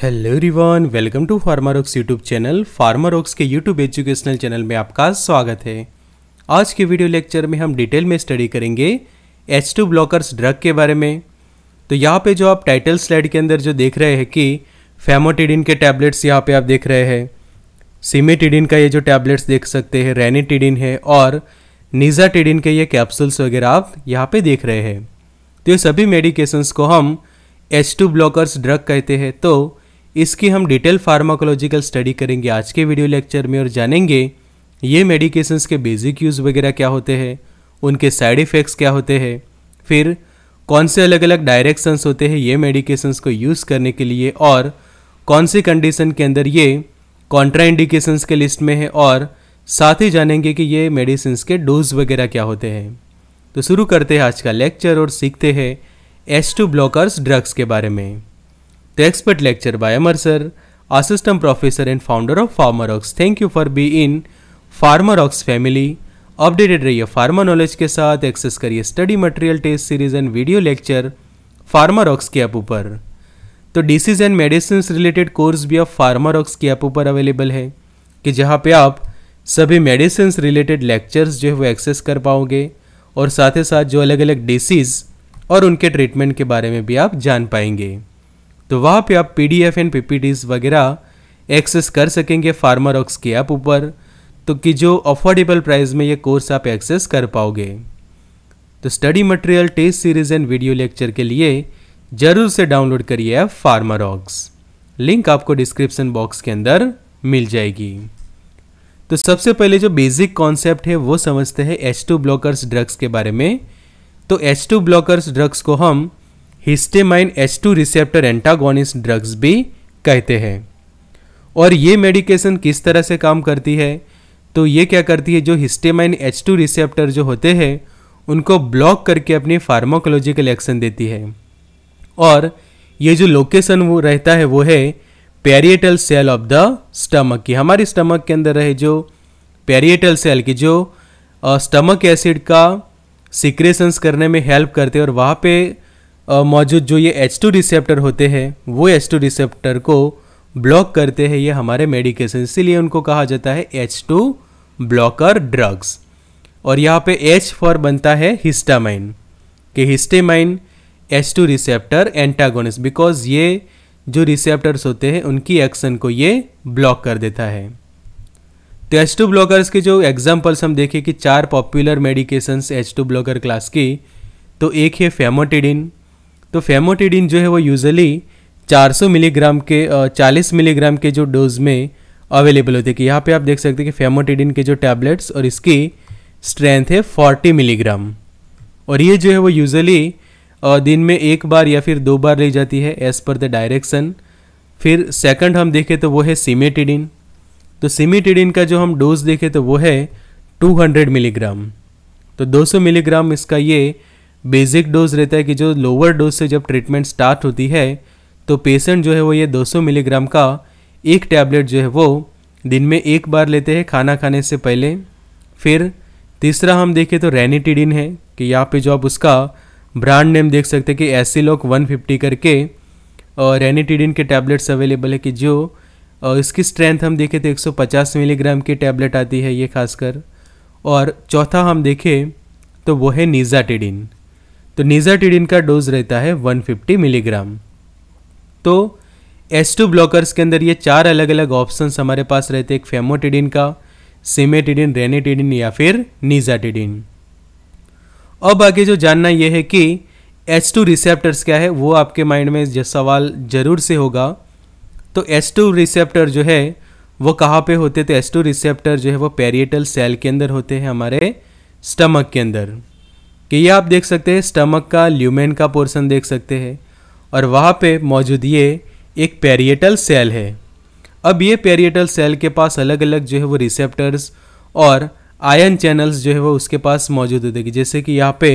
Hello रिवान welcome to Pharmarox YouTube channel Pharmarox के YouTube educational channel में आपका स्वागत है आज के वीडियो लेक्चर में हम डिटेल में स्टडी करेंगे एच टू ब्लॉकर्स ड्रग के बारे में तो यहाँ पे जो आप टाइटल स्लाइड के अंदर जो देख रहे हैं कि फेमोटिडिन के टैबलेट्स यहाँ पे आप देख रहे हैं सीमेटिडिन का ये जो टैबलेट्स देख सकते हैं रेनेटिडिन है और निजाटिडिन के ये कैप्सूल्स वगैरह आप यहाँ पे देख रहे हैं तो ये सभी मेडिकेशंस को हम एच टू ब्लॉकर्स ड्रग कहते हैं तो इसकी हम डिटेल फार्माकोलॉजिकल स्टडी करेंगे आज के वीडियो लेक्चर में और जानेंगे ये मेडिकेशंस के बेसिक यूज़ वगैरह क्या होते हैं उनके साइड इफ़ेक्ट्स क्या होते हैं फिर कौन से अलग अलग डायरेक्शंस होते हैं ये मेडिकेशंस को यूज़ करने के लिए और कौन सी कंडीशन के अंदर ये कॉन्ट्राइंडिकेशंस के लिस्ट में है और साथ ही जानेंगे कि ये मेडिसिन के डोज वगैरह क्या होते हैं तो शुरू करते हैं आज का लेक्चर और सीखते हैं एस टू ब्लॉकर्स ड्रग्स के बारे में the expert lecture by Emerser, assistant professor and founder of FarmerOx. Thank you for being in FarmerOx family. Updated रहिए फार्मा नॉलेज के साथ एक्सेस करिए study material test series and video lecture Pharmarox के app ऊपर तो disease and medicine related course भी अब Pharmarocks के ऐप ऊपर अवेलेबल है कि जहाँ पे आप सभी मेडिसिन रिलेटेड लेक्चर्स जो है वो एक्सेस कर पाओगे और साथ ही साथ जो अलग अलग डिसीज़ और उनके ट्रीटमेंट के बारे में भी आप जान पाएंगे तो वहाँ पे आप P D F and P वगैरह एक्सेस कर सकेंगे फार्मारॉक्स के ऐप ऊपर तो कि जो अफोर्डेबल प्राइस में ये कोर्स आप एक्सेस कर पाओगे तो study material test series and video lecture के लिए ज़रूर से डाउनलोड करिए ऐप फार्मारॉक्स लिंक आपको डिस्क्रिप्सन बॉक्स के अंदर मिल जाएगी तो सबसे पहले जो बेसिक कॉन्सेप्ट है वो समझते हैं एच टू ब्लॉकर्स ड्रग्स के बारे में तो एच टू ब्लॉकर्स ड्रग्स को हम histamine H two receptor antagonist drugs भी कहते हैं और ये मेडिकेशन किस तरह से काम करती है तो ये क्या करती है जो हिस्टेमाइन एच टू रिसेप्टर जो होते हैं उनको ब्लॉक करके अपनी फार्माकोलॉजिकल एक्शन देती है और ये जो लोकेशन वो रहता है वो है parietal cell of the stomach की हमारी स्टमक के अंदर रहे जो पेरिएटल सेल की जो स्टमक एसिड का सिक्रेशंस करने में हेल्प करते हैं और वहाँ पे मौजूद जो ये एच टू रिसेप्टर होते हैं वो एच टू रिसेप्टर को ब्लॉक करते हैं ये हमारे मेडिकेशन इसीलिए उनको कहा जाता है एच टू ब्लॉकर ड्रग्स और यहाँ पे एच फॉर बनता है हिस्टामाइन कि histamine H two receptor antagonist because ये जो रिसेप्टर्स होते हैं उनकी एक्शन को ये ब्लॉक कर देता है तो एच टू ब्लॉकर्स के जो एग्जाम्पल्स हम देखें कि चार popular medications H two blocker class की तो एक है फेमोटिडिन तो फेमोटिडिन जो है वो यूज़ली 400 मिलीग्राम के 40 मिलीग्राम के जो डोज में अवेलेबल होते हैं कि यहाँ पे आप देख सकते हैं कि फेमोटिडिन के जो टैबलेट्स और इसकी स्ट्रेंथ है 40 मिलीग्राम और ये जो है वो यूज़ली दिन में एक बार या फिर दो बार ली जाती है एज़ पर द डायरेक्शन फिर सेकंड हम देखें तो वो है सीमेटिडिन तो सीमेटिडिन का जो हम डोज देखें तो वो है 200 मिलीग्राम तो 200 मिलीग्राम इसका ये बेसिक डोज रहता है कि जो लोअर डोज से जब ट्रीटमेंट स्टार्ट होती है तो पेशेंट जो है वो ये 200 मिलीग्राम का एक टैबलेट जो है वो दिन में एक बार लेते हैं खाना खाने से पहले फिर तीसरा हम देखें तो रेनिटिडिन है कि यहाँ पे जो आप उसका ब्रांड नेम देख सकते हैं कि वन फिफ्टी करके और रेनिटिडिन के टैबलेट्स अवेलेबल है कि जो इसकी स्ट्रेंथ हम देखें तो 150 मिलीग्राम की टैबलेट आती है ये खासकर और चौथा हम देखें तो वो है निज़ाटिडिन तो निज़ाटिडिन का डोज रहता है 150 मिलीग्राम तो एस टू ब्लॉकर्स के अंदर ये चार अलग अलग ऑप्शन हमारे पास रहते हैं एक फेमोटिडिन का सीमेटिडिन रेनेटिडिन या फिर निजाटिडिन अब आगे जो जानना यह है कि एस टू रिसेप्टर्स क्या है वो आपके माइंड में जो सवाल जरूर से होगा तो एस टू रिसेप्टर जो है वो कहाँ पे होते तो एस टू रिसेप्टर जो है वो पेरिएटल सेल के अंदर होते हैं हमारे स्टमक के अंदर कि ये आप देख सकते हैं स्टमक का ल्यूमेन का पोर्सन देख सकते हैं और वहाँ पे मौजूद ये एक पेरिएटल सेल है अब ये पेरिएटल सेल के पास अलग अलग जो है वो रिसेप्टर्स और आयन चैनल्स जो है वो उसके पास मौजूद होते हैं जैसे कि यहाँ पे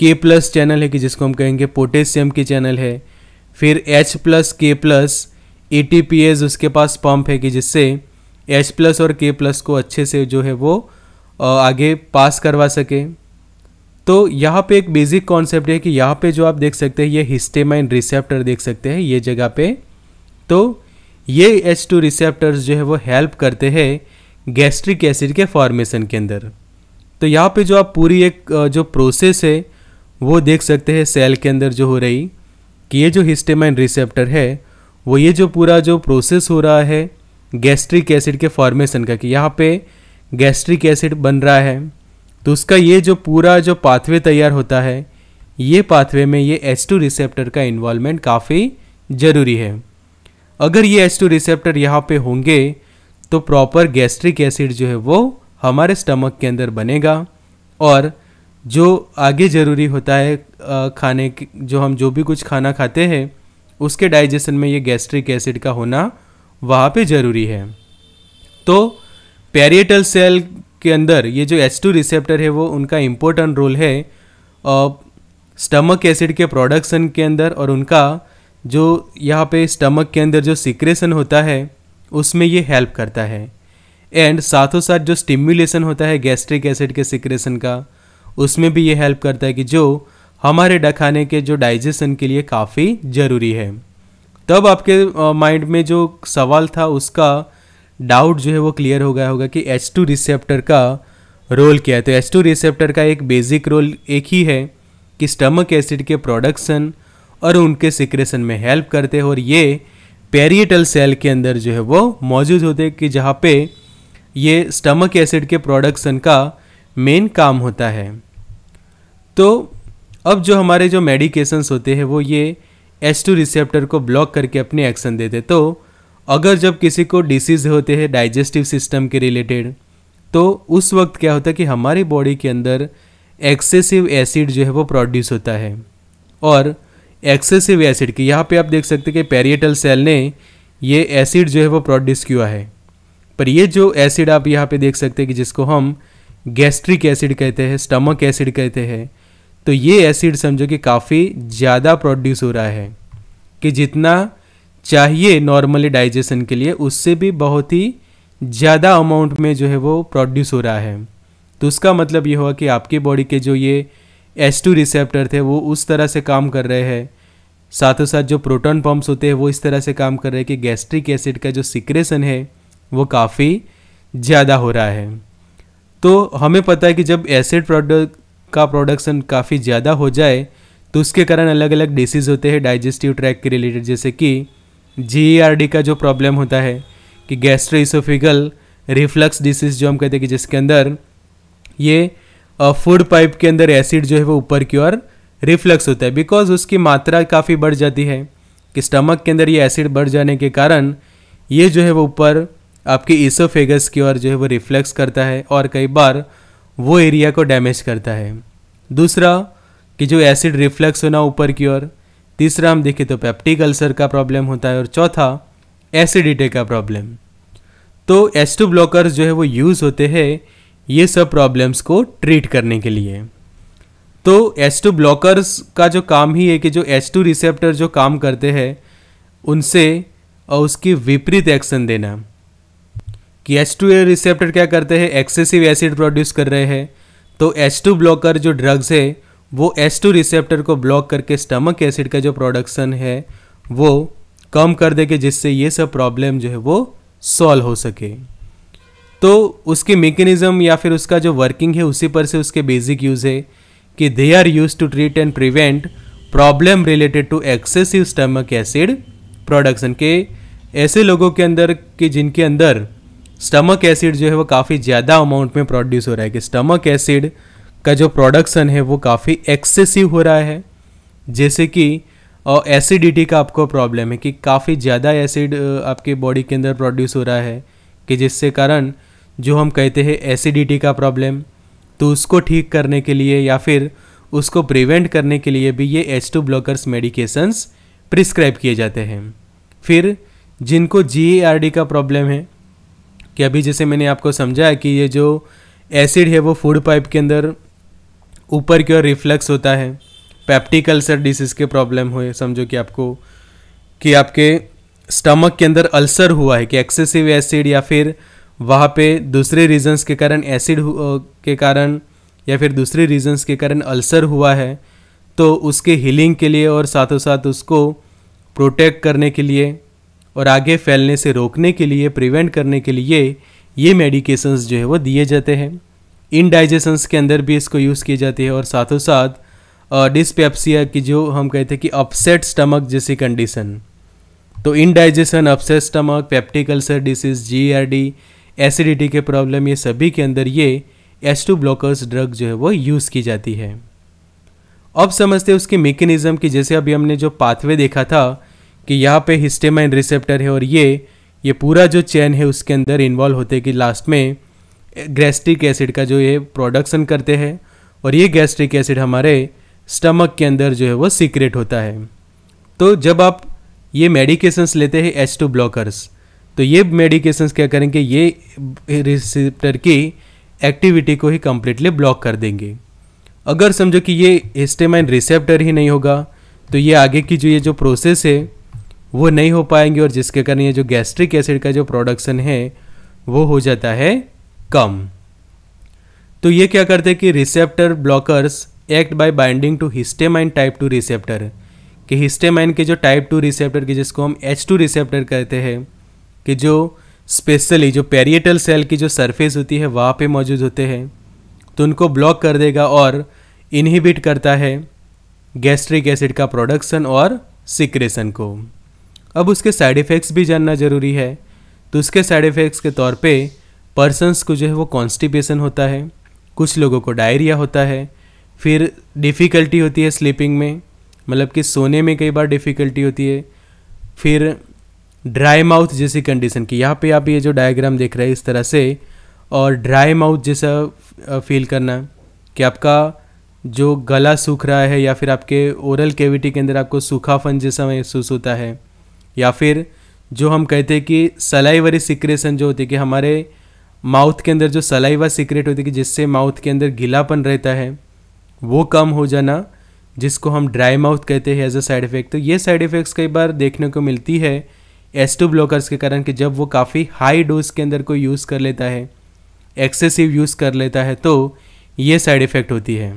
के प्लस चैनल है कि जिसको हम कहेंगे पोटेशियम की चैनल है फिर H plus K plus ATPase उसके पास पंप है कि जिससे एच प्लस और के प्लस को अच्छे से जो है वो आगे पास करवा सके तो यहाँ पे एक बेसिक कॉन्सेप्ट है कि यहाँ पे जो आप देख सकते हैं ये हिस्टेमाइन रिसेप्टर देख सकते हैं ये जगह पे तो ये एच टू रिसेप्टर जो है वो हेल्प करते हैं गैस्ट्रिक एसिड के फॉर्मेशन के अंदर तो यहाँ पे जो आप पूरी एक जो प्रोसेस है वो देख सकते हैं सेल के अंदर जो हो रही कि ये जो हिस्टेमाइन रिसेप्टर है वो ये जो पूरा जो प्रोसेस हो रहा है गैस्ट्रिक एसिड के फॉर्मेशन का कि यहाँ पे गैस्ट्रिक एसिड बन रहा है तो उसका ये जो पूरा जो पाथवे तैयार होता है ये पाथवे में ये एच टू रिसेप्टर का इन्वॉल्वमेंट काफ़ी ज़रूरी है अगर ये एच टू रिसेप्टर यहाँ पे होंगे तो प्रॉपर गैस्ट्रिक एसिड जो है वो हमारे स्टमक के अंदर बनेगा और जो आगे ज़रूरी होता है खाने जो हम जो भी कुछ खाना खाते हैं उसके डाइजेशन में ये गैस्ट्रिक एसिड का होना वहाँ पे ज़रूरी है तो पेरिएटल सेल के अंदर ये जो एच टू रिसेप्टर है वो उनका इम्पोर्टेंट रोल है स्टमक एसिड के प्रोडक्शन के अंदर और उनका जो यहाँ पे स्टमक के अंदर जो सिक्रेशन होता है उसमें ये हेल्प करता है एंड साथों साथ जो स्टिम्युलेशन होता है गैस्ट्रिक एसिड के सिक्रेशन का उसमें भी ये हेल्प करता है कि जो हमारे डखाने के जो डाइजेशन के लिए काफ़ी ज़रूरी है तब आपके माइंड में जो सवाल था उसका डाउट जो है वो क्लियर हो गया होगा कि एच टू रिसेप्टर का रोल क्या है तो एच टू रिसेप्टर का एक बेसिक रोल एक ही है कि स्टमक एसिड के प्रोडक्शन और उनके सिक्रेशन में हेल्प करते हैं और ये पेरिएटल सेल के अंदर जो है वो मौजूद होते हैं कि जहाँ पे ये स्टमक एसिड के प्रोडक्शन का मेन काम होता है तो अब जो हमारे जो मेडिकेशंस होते हैं वो ये एच टू रिसेप्टर को ब्लॉक करके अपने एक्शन देते तो अगर जब किसी को डिसीज होते हैं डाइजेस्टिव सिस्टम के रिलेटेड तो उस वक्त क्या होता है कि हमारी बॉडी के अंदर एक्सेसिव एसिड जो है वो प्रोड्यूस होता है और एक्सेसिव एसिड की यहाँ पे आप देख सकते हैं कि पेरिएटल सेल ने ये एसिड जो है वो प्रोड्यूस किया है पर ये जो एसिड आप यहाँ पे देख सकते हैं कि जिसको हम गैस्ट्रिक एसिड कहते हैं स्टमक एसिड कहते हैं तो ये एसिड समझो कि काफ़ी ज़्यादा प्रोड्यूस हो रहा है कि जितना चाहिए नॉर्मली डाइजेशन के लिए उससे भी बहुत ही ज़्यादा अमाउंट में जो है वो प्रोड्यूस हो रहा है तो उसका मतलब ये हुआ कि आपकी बॉडी के जो ये एस टू रिसेप्टर थे वो उस तरह से काम कर रहे हैं साथों साथ जो प्रोटॉन पम्प्स होते हैं वो इस तरह से काम कर रहे हैं कि गैस्ट्रिक एसिड का जो सिक्रेशन है वो काफ़ी ज़्यादा हो रहा है तो हमें पता है कि जब एसिड प्रोडक्ट का प्रोडक्शन काफ़ी ज़्यादा हो जाए तो उसके कारण अलग अलग डिसीज़ होते हैं डाइजेस्टिव ट्रैक के रिलेटेड जैसे कि जी e का जो प्रॉब्लम होता है कि गैस्ट्रोइसोफिगल रिफ्लक्स डिसीज जो हम कहते हैं कि जिसके अंदर ये फूड पाइप के अंदर एसिड जो है वो ऊपर की ओर रिफ्लक्स होता है बिकॉज उसकी मात्रा काफ़ी बढ़ जाती है कि स्टमक के अंदर ये एसिड बढ़ जाने के कारण ये जो है वो ऊपर आपके ईसोफेगस की ओर जो है वो रिफ्लेक्स करता है और कई बार वो एरिया को डैमेज करता है दूसरा कि जो एसिड रिफ्लेक्स होना ऊपर की ओर तीसरा हम देखें तो पैप्टिक अल्सर का प्रॉब्लम होता है और चौथा एसिडिटी का प्रॉब्लम तो एस टू ब्लॉकर्स जो है वो यूज़ होते हैं ये सब प्रॉब्लम्स को ट्रीट करने के लिए तो एस टू ब्लॉकर्स का जो काम ही है कि जो एस टू रिसेप्टर जो काम करते हैं उनसे और उसकी विपरीत एक्शन देना कि एस टू रिसेप्टर क्या करते हैं एक्सेसिव एसिड प्रोड्यूस कर रहे हैं तो एस टू ब्लॉकर जो ड्रग्स है वो एस टू रिसेप्टर को ब्लॉक करके स्टमक एसिड का जो प्रोडक्शन है वो कम कर देगा जिससे ये सब प्रॉब्लम जो है वो सॉल्व हो सके तो उसकी मेकेनिज़्म या फिर उसका जो वर्किंग है उसी पर से उसके बेसिक यूज़ है कि they are use to treat and prevent problem related to excessive stomach acid production के ऐसे लोगों के अंदर कि जिनके अंदर स्टमक एसिड जो है वो काफ़ी ज़्यादा अमाउंट में प्रोड्यूस हो रहा है कि स्टमक एसिड का जो प्रोडक्शन है वो काफ़ी एक्सेसिव हो रहा है जैसे कि एसिडिटी का आपको प्रॉब्लम है कि काफ़ी ज़्यादा एसिड आपके बॉडी के अंदर प्रोड्यूस हो रहा है कि जिससे कारण जो हम कहते हैं एसिडिटी का प्रॉब्लम तो उसको ठीक करने के लिए या फिर उसको प्रिवेंट करने के लिए भी ये H two blockers medications prescribe किए जाते हैं फिर जिनको जी का प्रॉब्लम है कि अभी जैसे मैंने आपको समझाया कि ये जो एसिड है वो फूड पाइप के अंदर ऊपर की ओर रिफ्लक्स होता है पैप्टिक अल्सर डिसीज़ के प्रॉब्लम हुए समझो कि आपको कि आपके स्टमक के अंदर अल्सर हुआ है कि एक्सेसिव एसिड या फिर वहाँ पे दूसरे रीजंस के कारण एसिड के कारण या फिर दूसरे रीजंस के कारण अल्सर हुआ है तो उसके हीलिंग के लिए और साथों साथ उसको प्रोटेक्ट करने के लिए और आगे फैलने से रोकने के लिए प्रिवेंट करने के लिए ये मेडिकेशंस जो है वो दिए जाते हैं इन डाइजेशंस के अंदर भी इसको यूज़ की जाती है और साथों साथ डिस्पेप्सिया की जो हम कहते हैं कि अपसेट स्टमक जैसी कंडीशन तो indigestion upset stomach peptic ulcer disease G R D acidity के प्रॉब्लम ये सभी के अंदर ये एस टू ब्लॉकर्स ड्रग जो है वो यूज़ की जाती है अब समझते हैं उसकी मेकेनिज़्म की जैसे अभी हमने जो पाथवे देखा था कि यहाँ पे हिस्टेमाइन रिसेप्टर है और ये ये पूरा जो चैन है उसके अंदर इन्वॉल्व होते कि लास्ट में गैस्ट्रिक एसिड का जो ये प्रोडक्शन करते हैं और ये गैस्ट्रिक एसिड हमारे स्टमक के अंदर जो है वो सीक्रेट होता है तो जब आप ये मेडिकेशंस लेते हैं एच टू ब्लॉकर्स तो ये मेडिकेशंस क्या करेंगे ये रिसिप्टर की एक्टिविटी को ही कम्प्लीटली ब्लॉक कर देंगे अगर समझो कि ये हिस्टेमाइन रिसेप्टर ही नहीं होगा तो ये आगे की जो ये जो प्रोसेस है वो नहीं हो पाएंगे और जिसके कारण ये जो गैस्ट्रिक एसिड का जो प्रोडक्शन है वो हो जाता है कम तो ये क्या करते हैं कि receptor blockers act by binding to histamine type two receptor कि हिस्टेमाइन के जो टाइप टू रिसेप्टर के जिसको हम एच टू रिसेप्टर कहते हैं कि जो स्पेशली जो पेरिएटल सेल की जो सरफेस होती है वहाँ पे मौजूद होते हैं तो उनको ब्लॉक कर देगा और इनहिबिट करता है गैस्ट्रिक एसिड का प्रोडक्शन और सिक्रेशन को अब उसके साइड इफ़ेक्ट्स भी जानना ज़रूरी है तो उसके साइड इफ़ेक्ट्स के तौर पर पर्सनस को जो है वो कॉन्स्टिपेशन होता है कुछ लोगों को डायरिया होता है फिर डिफ़िकल्टी होती है स्लीपिंग में मतलब कि सोने में कई बार डिफ़िकल्टी होती है फिर ड्राई माउथ जैसी कंडीशन की यहाँ पे आप ये जो डायग्राम देख रहे हैं इस तरह से और ड्राई माउथ जैसा फील करना कि आपका जो गला सूख रहा है या फिर आपके ओरल कैविटी के अंदर आपको सूखाफन जैसा महसूस होता है या फिर जो हम कहते हैं कि सलाइवरी सिक्रेशन जो होती है कि हमारे माउथ के अंदर जो सलाइवा सीक्रेट होती है जिससे माउथ के अंदर गीलापन रहता है वो कम हो जाना जिसको हम ड्राई माउथ कहते हैं एज अ साइड इफ़ेक्ट तो ये साइड इफ़ेक्ट्स कई बार देखने को मिलती है एस टू ब्लॉकर्स के कारण कि जब वो काफ़ी हाई डोज के अंदर कोई यूज़ कर लेता है एक्सेसिव यूज़ कर लेता है तो ये साइड इफ़ेक्ट होती है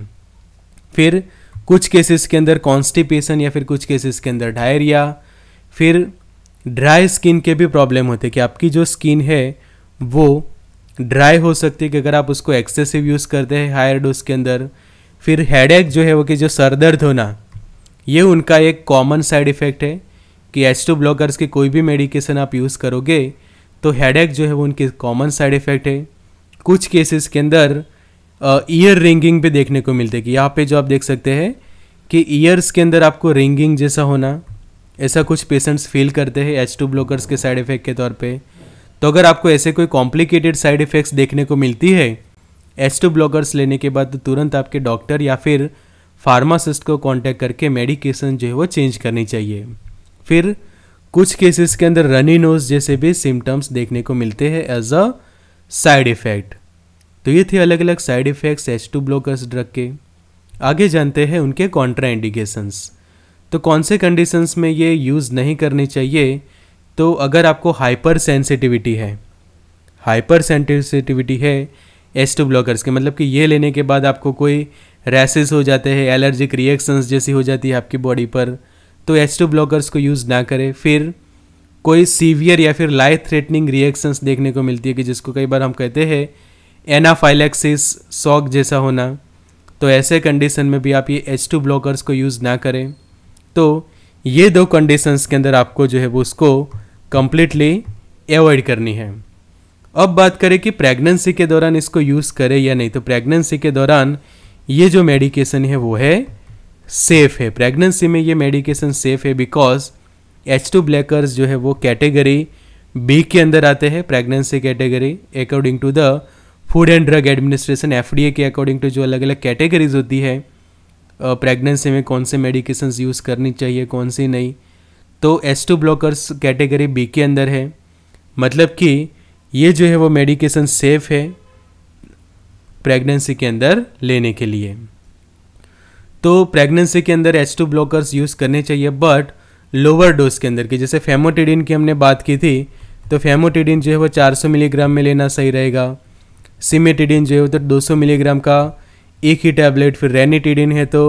फिर कुछ केसेस के अंदर कॉन्स्टिपेशन या फिर कुछ केसेस के अंदर डायरिया फिर ड्राई स्किन के भी प्रॉब्लम होते कि आपकी जो स्किन है वो ड्राई हो सकती है कि अगर आप उसको एक्सेसिव यूज़ करते हैं हायर डोज के अंदर फिर हेड जो है वो कि जो सर दर्द होना ये उनका एक कॉमन साइड इफ़ेक्ट है कि एच टू ब्लॉकर्स की कोई भी मेडिकेशन आप यूज़ करोगे तो हेड जो है वो उनकी कॉमन साइड इफ़ेक्ट है कुछ केसेस के अंदर ईयर रिंगिंग भी देखने को मिलती है कि यहाँ पे जो आप देख सकते हैं कि ईयर्स के अंदर आपको रिंगिंग जैसा होना ऐसा कुछ पेशेंट्स फील करते हैं एच टू ब्लॉकर्स के साइड इफ़ेक्ट के तौर पर तो अगर आपको ऐसे कोई कॉम्प्लिकेटेड साइड इफ़ेक्ट्स देखने को मिलती है एच टू ब्लॉकर्स लेने के बाद तो तुरंत आपके डॉक्टर या फिर फार्मासिस्ट को कांटेक्ट करके मेडिकेशन जो है वो चेंज करनी चाहिए फिर कुछ केसेस के अंदर रनी नोज जैसे भी सिम्टम्स देखने को मिलते हैं एज अ साइड इफ़ेक्ट तो ये थे अलग अलग side effects H two blockers drug के आगे जानते हैं उनके कॉन्ट्राइंडिकेशंस तो कौन से कंडीशंस में ये यूज़ नहीं करनी चाहिए तो अगर आपको हाइपर सेंसिटिविटी है हाइपर सेंसिटिविटी है एस टू ब्लॉकर्स के मतलब कि ये लेने के बाद आपको कोई रैसेस हो जाते हैं एलर्जिक रिएक्शंस जैसी हो जाती है आपकी बॉडी पर तो एस टू ब्लॉकर्स को यूज़ ना करें फिर कोई सीवियर या फिर लाइफ थ्रेटनिंग रिएक्शंस देखने को मिलती है कि जिसको कई बार हम कहते हैं एनाफाइलेक्सिस सॉक जैसा होना तो ऐसे कंडीशन में भी आप ये एच टू ब्लॉकर्स को यूज़ ना करें तो ये दो कंडीशंस के अंदर आपको जो है वो उसको कम्प्लीटली एवॉइड करनी है अब बात करें कि प्रेगनेंसी के दौरान इसको यूज़ करें या नहीं तो प्रेगनेंसी के दौरान ये जो मेडिकेशन है वो है सेफ़ है प्रेगनेंसी में ये मेडिकेशन सेफ़ है बिकॉज एच टू ब्लैकर्स जो है वो कैटेगरी बी के अंदर आते हैं pregnancy category according to the food and drug administration F के अकॉर्डिंग टू जो अलग अलग कैटेगरीज होती है प्रेगनेंसी में कौन से मेडिकेशंस यूज़ करनी चाहिए कौन सी नहीं तो S two blockers category B के अंदर है मतलब कि ये जो है वो मेडिकेशन सेफ़ है प्रेगनेंसी के अंदर लेने के लिए तो प्रेगनेंसी के अंदर एच टू ब्लॉकर्स यूज़ करने चाहिए बट लोअर डोज के अंदर की जैसे फेमोटिडिन की हमने बात की थी तो फेमोटिडिन जो है वो 400 मिलीग्राम में लेना सही रहेगा सीमेटिडिन जो है वो तो 200 मिलीग्राम का एक ही टैबलेट फिर रेनिटिडिन है तो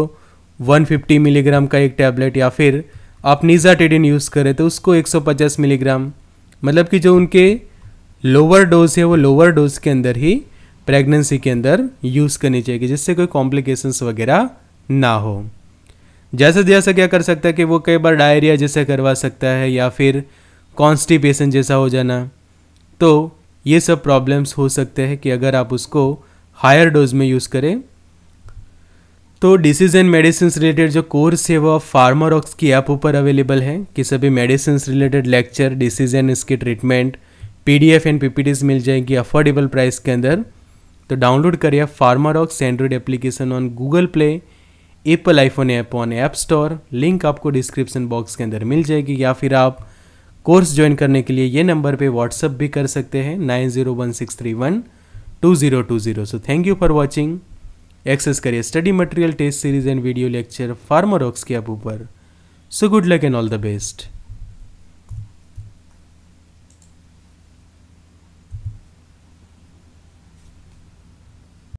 150 मिलीग्राम का एक टैबलेट या फिर आप निजाटेडिन यूज़ करें तो उसको 150 मिलीग्राम मतलब कि जो उनके लोअर डोज है वो लोअर डोज के अंदर ही प्रेगनेंसी के अंदर यूज़ करनी चाहिए जिससे कोई कॉम्प्लिकेशंस वगैरह ना हो जैसे जैसे क्या कर सकता है कि वो कई बार डायरिया जैसे करवा सकता है या फिर कॉन्स्टिपेशन जैसा हो जाना तो ये सब प्रॉब्लम्स हो सकते हैं कि अगर आप उसको हायर डोज में यूज़ करें तो डिसीज एंड मेडिसिन रिलेटेड जो कोर्स है वो फार्मारॉक्स की ऐप ऊपर अवेलेबल है कि सभी medicine related lecture disease and इसके ट्रीटमेंट पीडीएफ एंड पीपीटीज मिल जाएंगी अफोर्डेबल प्राइस के अंदर तो डाउनलोड करिए Pharmarox android application on Google Play Apple iPhone app on App Store link आपको डिस्क्रिप्शन बॉक्स के अंदर मिल जाएगी या फिर आप कोर्स ज्वाइन करने के लिए ये नंबर पे व्हाट्सअप भी कर सकते हैं nine zero one six three one two zero two zero so thank you for watching access करिए study material test series and video lecture Pharmarox के अब ऊपर so good luck and all the best